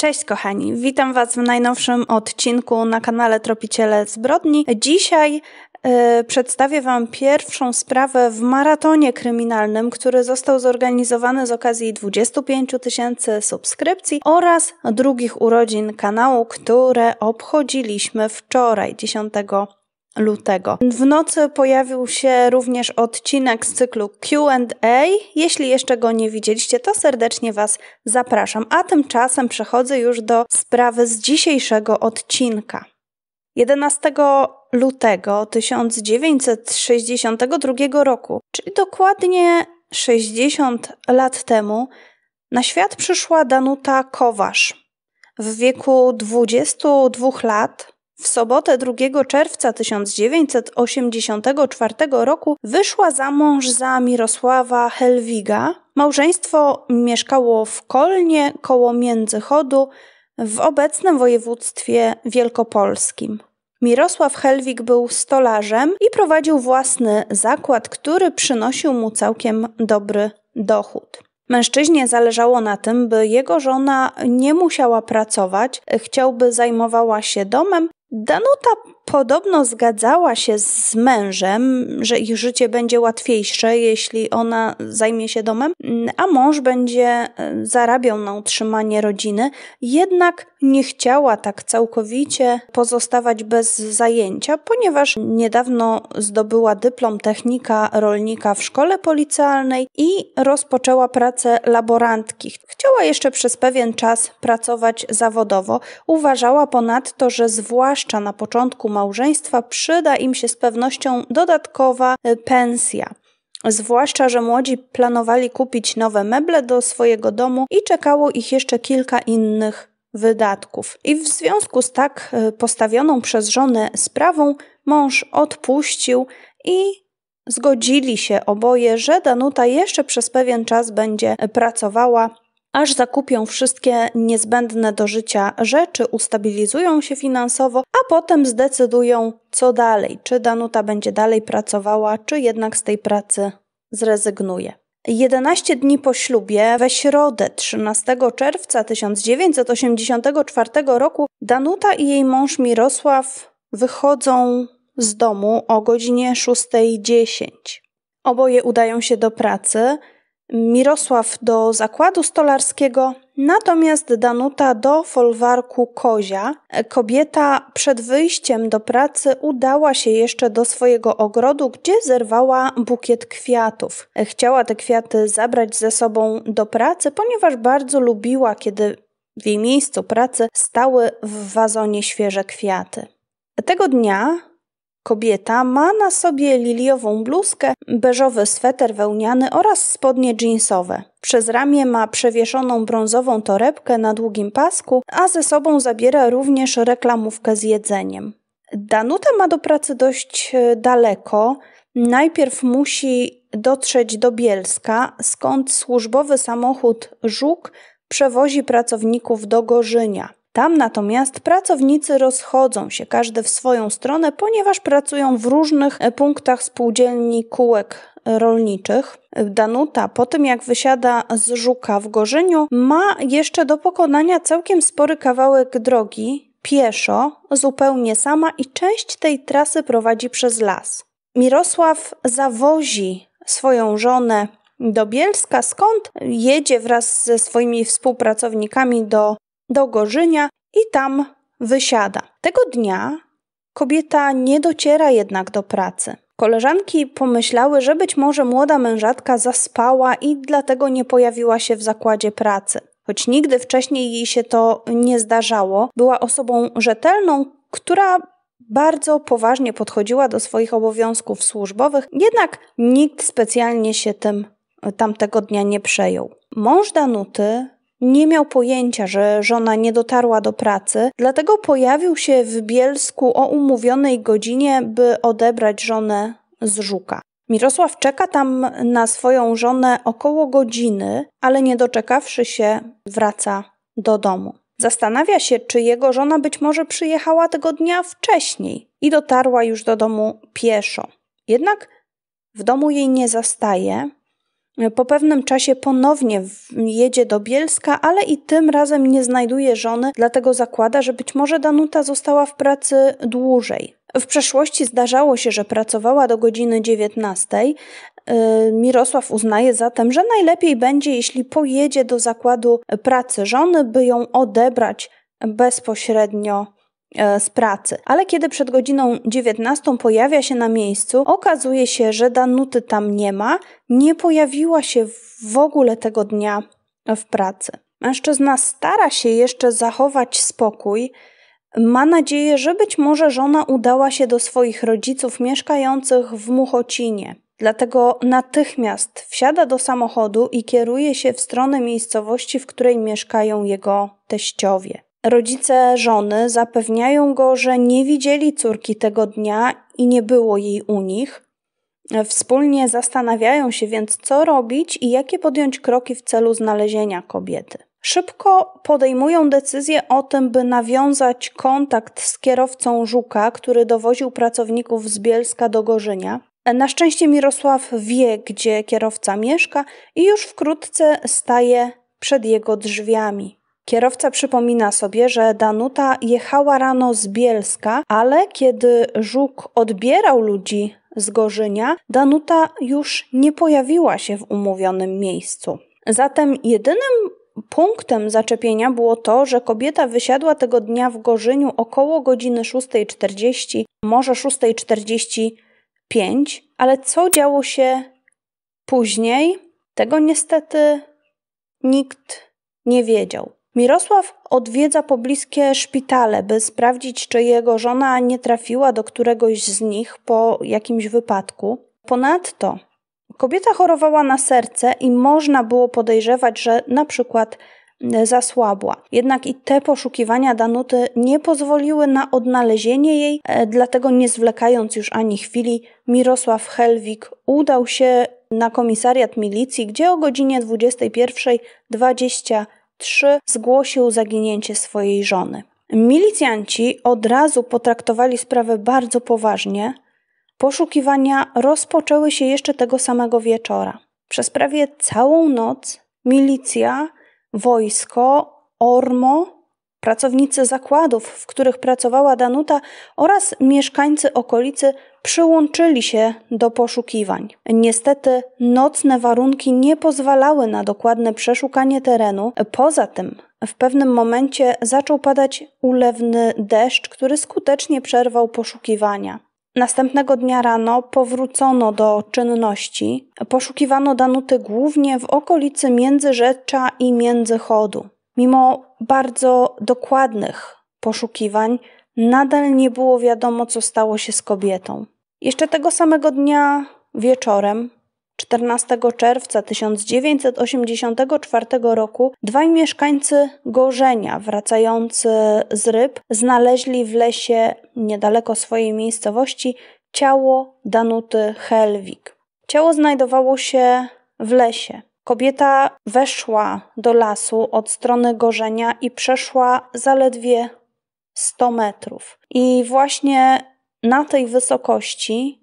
Cześć kochani, witam Was w najnowszym odcinku na kanale Tropiciele Zbrodni. Dzisiaj yy, przedstawię Wam pierwszą sprawę w maratonie kryminalnym, który został zorganizowany z okazji 25 tysięcy subskrypcji oraz drugich urodzin kanału, które obchodziliśmy wczoraj, 10 lutego. W nocy pojawił się również odcinek z cyklu QA. Jeśli jeszcze go nie widzieliście, to serdecznie Was zapraszam. A tymczasem przechodzę już do sprawy z dzisiejszego odcinka. 11 lutego 1962 roku, czyli dokładnie 60 lat temu, na świat przyszła Danuta Kowarz. W wieku 22 lat w sobotę 2 czerwca 1984 roku wyszła za mąż za Mirosława Helwiga. Małżeństwo mieszkało w Kolnie koło Międzychodu w obecnym województwie wielkopolskim. Mirosław Helwig był stolarzem i prowadził własny zakład, który przynosił mu całkiem dobry dochód. Mężczyźnie zależało na tym, by jego żona nie musiała pracować, chciałby zajmowała się domem, Danuta podobno zgadzała się z mężem, że ich życie będzie łatwiejsze, jeśli ona zajmie się domem, a mąż będzie e, zarabiał na utrzymanie rodziny. Jednak nie chciała tak całkowicie pozostawać bez zajęcia, ponieważ niedawno zdobyła dyplom technika rolnika w szkole policjalnej i rozpoczęła pracę laborantki. Chciała jeszcze przez pewien czas pracować zawodowo. Uważała ponadto, że zwłaszcza na początku małżeństwa przyda im się z pewnością dodatkowa e, pensja. Zwłaszcza, że młodzi planowali kupić nowe meble do swojego domu i czekało ich jeszcze kilka innych wydatków. I w związku z tak e, postawioną przez żonę sprawą, mąż odpuścił i zgodzili się oboje, że Danuta jeszcze przez pewien czas będzie pracowała. Aż zakupią wszystkie niezbędne do życia rzeczy, ustabilizują się finansowo, a potem zdecydują, co dalej: czy Danuta będzie dalej pracowała, czy jednak z tej pracy zrezygnuje. 11 dni po ślubie, we środę 13 czerwca 1984 roku, Danuta i jej mąż Mirosław wychodzą z domu o godzinie 6.10. Oboje udają się do pracy. Mirosław do zakładu stolarskiego, Natomiast Danuta do folwarku Kozia, kobieta przed wyjściem do pracy udała się jeszcze do swojego ogrodu, gdzie zerwała bukiet kwiatów. Chciała te kwiaty zabrać ze sobą do pracy, ponieważ bardzo lubiła, kiedy w jej miejscu pracy stały w wazonie świeże kwiaty. Tego dnia Kobieta ma na sobie liliową bluzkę, beżowy sweter wełniany oraz spodnie jeansowe. Przez ramię ma przewieszoną brązową torebkę na długim pasku, a ze sobą zabiera również reklamówkę z jedzeniem. Danuta ma do pracy dość e, daleko. Najpierw musi dotrzeć do Bielska, skąd służbowy samochód Żuk przewozi pracowników do Gorzynia. Tam natomiast pracownicy rozchodzą się, każdy w swoją stronę, ponieważ pracują w różnych e, punktach spółdzielni kółek e, rolniczych. Danuta, po tym jak wysiada z Żuka w Gorzyniu, ma jeszcze do pokonania całkiem spory kawałek drogi pieszo, zupełnie sama i część tej trasy prowadzi przez las. Mirosław zawozi swoją żonę do Bielska, skąd jedzie wraz ze swoimi współpracownikami do do Gorzynia i tam wysiada. Tego dnia kobieta nie dociera jednak do pracy. Koleżanki pomyślały, że być może młoda mężatka zaspała i dlatego nie pojawiła się w zakładzie pracy. Choć nigdy wcześniej jej się to nie zdarzało, była osobą rzetelną, która bardzo poważnie podchodziła do swoich obowiązków służbowych, jednak nikt specjalnie się tym tamtego dnia nie przejął. Mąż Danuty nie miał pojęcia, że żona nie dotarła do pracy, dlatego pojawił się w Bielsku o umówionej godzinie, by odebrać żonę z Żuka. Mirosław czeka tam na swoją żonę około godziny, ale nie doczekawszy się, wraca do domu. Zastanawia się, czy jego żona być może przyjechała tego dnia wcześniej i dotarła już do domu pieszo. Jednak w domu jej nie zastaje, po pewnym czasie ponownie jedzie do Bielska, ale i tym razem nie znajduje żony, dlatego zakłada, że być może Danuta została w pracy dłużej. W przeszłości zdarzało się, że pracowała do godziny 19. Y, Mirosław uznaje zatem, że najlepiej będzie, jeśli pojedzie do zakładu pracy żony, by ją odebrać bezpośrednio E, z pracy. Ale kiedy przed godziną 19 pojawia się na miejscu, okazuje się, że Danuty tam nie ma, nie pojawiła się w ogóle tego dnia w pracy. Mężczyzna stara się jeszcze zachować spokój. Ma nadzieję, że być może żona udała się do swoich rodziców mieszkających w Muchocinie. Dlatego natychmiast wsiada do samochodu i kieruje się w stronę miejscowości, w której mieszkają jego teściowie. Rodzice żony zapewniają go, że nie widzieli córki tego dnia i nie było jej u nich. Wspólnie zastanawiają się więc, co robić i jakie podjąć kroki w celu znalezienia kobiety. Szybko podejmują decyzję o tym, by nawiązać kontakt z kierowcą Żuka, który dowoził pracowników z Bielska do Gorzynia. Na szczęście Mirosław wie, gdzie kierowca mieszka i już wkrótce staje przed jego drzwiami. Kierowca przypomina sobie, że Danuta jechała rano z Bielska, ale kiedy Żuk odbierał ludzi z Gorzynia, Danuta już nie pojawiła się w umówionym miejscu. Zatem jedynym punktem zaczepienia było to, że kobieta wysiadła tego dnia w Gorzyniu około godziny 6.40, może 6.45, ale co działo się później, tego niestety nikt nie wiedział. Mirosław odwiedza pobliskie szpitale, by sprawdzić, czy jego żona nie trafiła do któregoś z nich po jakimś wypadku. Ponadto kobieta chorowała na serce i można było podejrzewać, że na przykład e, zasłabła. Jednak i te poszukiwania Danuty nie pozwoliły na odnalezienie jej, e, dlatego nie zwlekając już ani chwili, Mirosław Helwig udał się na komisariat milicji, gdzie o godzinie 21.20 3 zgłosił zaginięcie swojej żony. Milicjanci od razu potraktowali sprawę bardzo poważnie. Poszukiwania rozpoczęły się jeszcze tego samego wieczora. Przez prawie całą noc milicja, wojsko, ormo Pracownicy zakładów, w których pracowała Danuta oraz mieszkańcy okolicy przyłączyli się do poszukiwań. Niestety nocne warunki nie pozwalały na dokładne przeszukanie terenu. Poza tym w pewnym momencie zaczął padać ulewny deszcz, który skutecznie przerwał poszukiwania. Następnego dnia rano powrócono do czynności. Poszukiwano Danuty głównie w okolicy Międzyrzecza i Międzychodu. Mimo bardzo dokładnych poszukiwań, nadal nie było wiadomo, co stało się z kobietą. Jeszcze tego samego dnia wieczorem, 14 czerwca 1984 roku, dwaj mieszkańcy Gorzenia, wracający z ryb, znaleźli w lesie niedaleko swojej miejscowości ciało Danuty Helwig. Ciało znajdowało się w lesie. Kobieta weszła do lasu od strony gorzenia i przeszła zaledwie 100 metrów. I właśnie na tej wysokości,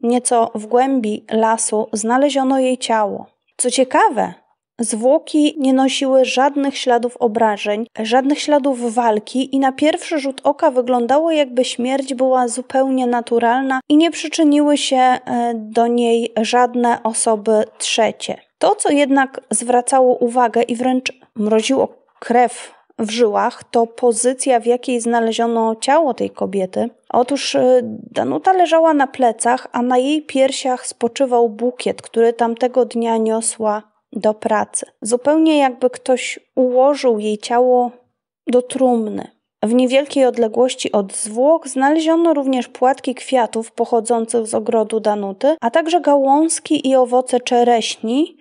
nieco w głębi lasu, znaleziono jej ciało. Co ciekawe, Zwłoki nie nosiły żadnych śladów obrażeń, żadnych śladów walki i na pierwszy rzut oka wyglądało jakby śmierć była zupełnie naturalna i nie przyczyniły się e, do niej żadne osoby trzecie. To, co jednak zwracało uwagę i wręcz mroziło krew w żyłach, to pozycja, w jakiej znaleziono ciało tej kobiety. Otóż y, Danuta leżała na plecach, a na jej piersiach spoczywał bukiet, który tamtego dnia niosła do pracy. Zupełnie jakby ktoś ułożył jej ciało do trumny. W niewielkiej odległości od zwłok znaleziono również płatki kwiatów pochodzących z ogrodu Danuty, a także gałązki i owoce czereśni,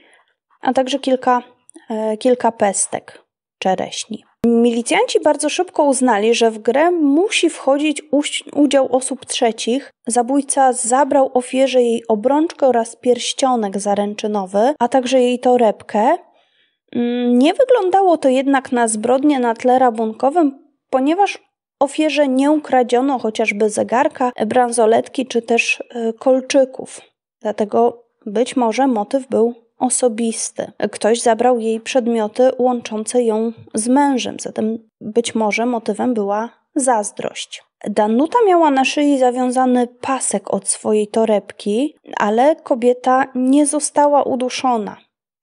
a także kilka, e, kilka pestek czereśni. Milicjanci bardzo szybko uznali, że w grę musi wchodzić udział osób trzecich. Zabójca zabrał ofierze jej obrączkę oraz pierścionek zaręczynowy, a także jej torebkę. Mm, nie wyglądało to jednak na zbrodnie na tle rabunkowym, ponieważ ofierze nie ukradziono chociażby zegarka, bransoletki czy też e, kolczyków. Dlatego być może motyw był osobisty. Ktoś zabrał jej przedmioty łączące ją z mężem, zatem być może motywem była zazdrość. Danuta miała na szyi zawiązany pasek od swojej torebki, ale kobieta nie została uduszona.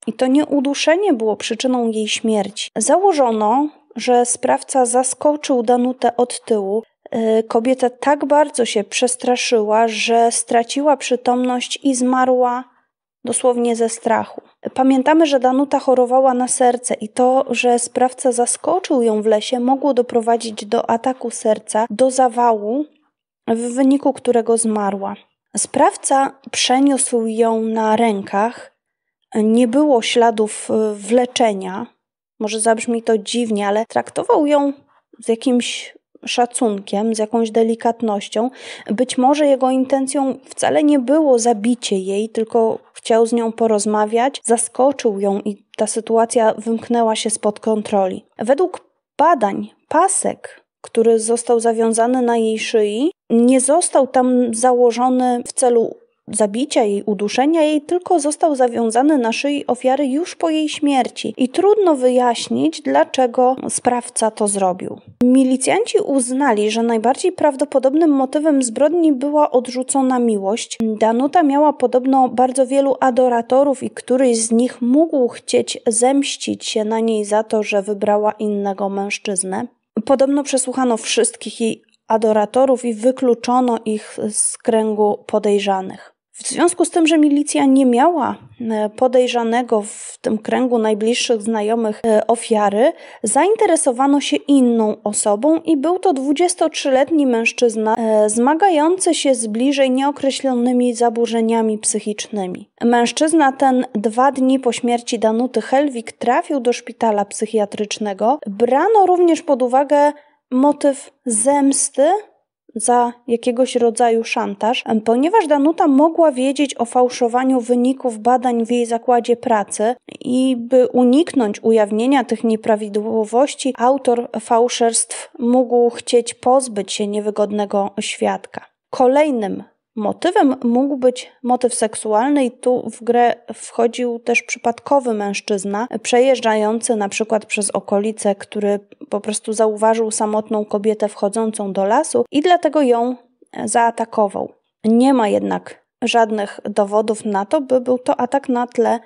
I to nie uduszenie było przyczyną jej śmierci. Założono, że sprawca zaskoczył Danutę od tyłu. E, kobieta tak bardzo się przestraszyła, że straciła przytomność i zmarła dosłownie ze strachu. Pamiętamy, że Danuta chorowała na serce i to, że sprawca zaskoczył ją w lesie, mogło doprowadzić do ataku serca, do zawału, w wyniku którego zmarła. Sprawca przeniósł ją na rękach, nie było śladów e, wleczenia. Może zabrzmi to dziwnie, ale traktował ją z jakimś szacunkiem, z jakąś delikatnością. Być może jego intencją wcale nie było zabicie jej, tylko chciał z nią porozmawiać, zaskoczył ją i ta sytuacja wymknęła się spod kontroli. Według badań, pasek który został zawiązany na jej szyi, nie został tam założony w celu zabicia jej, uduszenia jej, tylko został zawiązany na szyi ofiary już po jej śmierci i trudno wyjaśnić, dlaczego sprawca to zrobił. Milicjanci uznali, że najbardziej prawdopodobnym motywem zbrodni była odrzucona miłość. Danuta miała podobno bardzo wielu adoratorów i któryś z nich mógł chcieć zemścić się na niej za to, że wybrała innego mężczyznę. Podobno przesłuchano wszystkich jej adoratorów i wykluczono ich z kręgu podejrzanych. W związku z tym, że milicja nie miała e, podejrzanego w tym kręgu najbliższych znajomych e, ofiary, zainteresowano się inną osobą i był to 23-letni mężczyzna e, zmagający się z bliżej nieokreślonymi zaburzeniami psychicznymi. Mężczyzna ten dwa dni po śmierci Danuty Helwig trafił do szpitala psychiatrycznego. Brano również pod uwagę motyw zemsty za jakiegoś rodzaju szantaż, ponieważ Danuta mogła wiedzieć o fałszowaniu wyników badań w jej zakładzie pracy i by uniknąć ujawnienia tych nieprawidłowości, autor fałszerstw mógł chcieć pozbyć się niewygodnego świadka. Kolejnym Motywem mógł być motyw seksualny i tu w grę wchodził też przypadkowy mężczyzna, przejeżdżający na przykład przez okolice, który po prostu zauważył samotną kobietę wchodzącą do lasu i dlatego ją e, zaatakował. Nie ma jednak żadnych dowodów na to, by był to atak na tle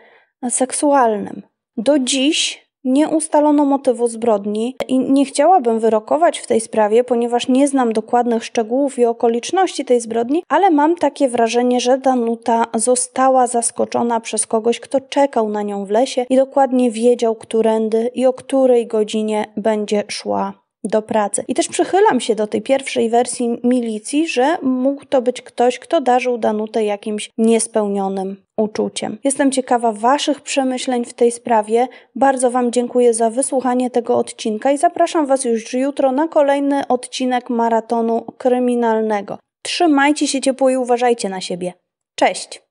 seksualnym. Do dziś nie ustalono motywu zbrodni i nie chciałabym wyrokować w tej sprawie, ponieważ nie znam dokładnych szczegółów i okoliczności tej zbrodni, ale mam takie wrażenie, że Danuta została zaskoczona przez kogoś, kto czekał na nią w lesie i dokładnie wiedział, którędy i o której godzinie będzie szła do pracy. I też przychylam się do tej pierwszej wersji milicji, że mógł to być ktoś, kto darzył Danutę jakimś niespełnionym uczuciem. Jestem ciekawa Waszych przemyśleń w tej sprawie. Bardzo Wam dziękuję za wysłuchanie tego odcinka i zapraszam Was już jutro na kolejny odcinek maratonu kryminalnego. Trzymajcie się ciepło i uważajcie na siebie. Cześć!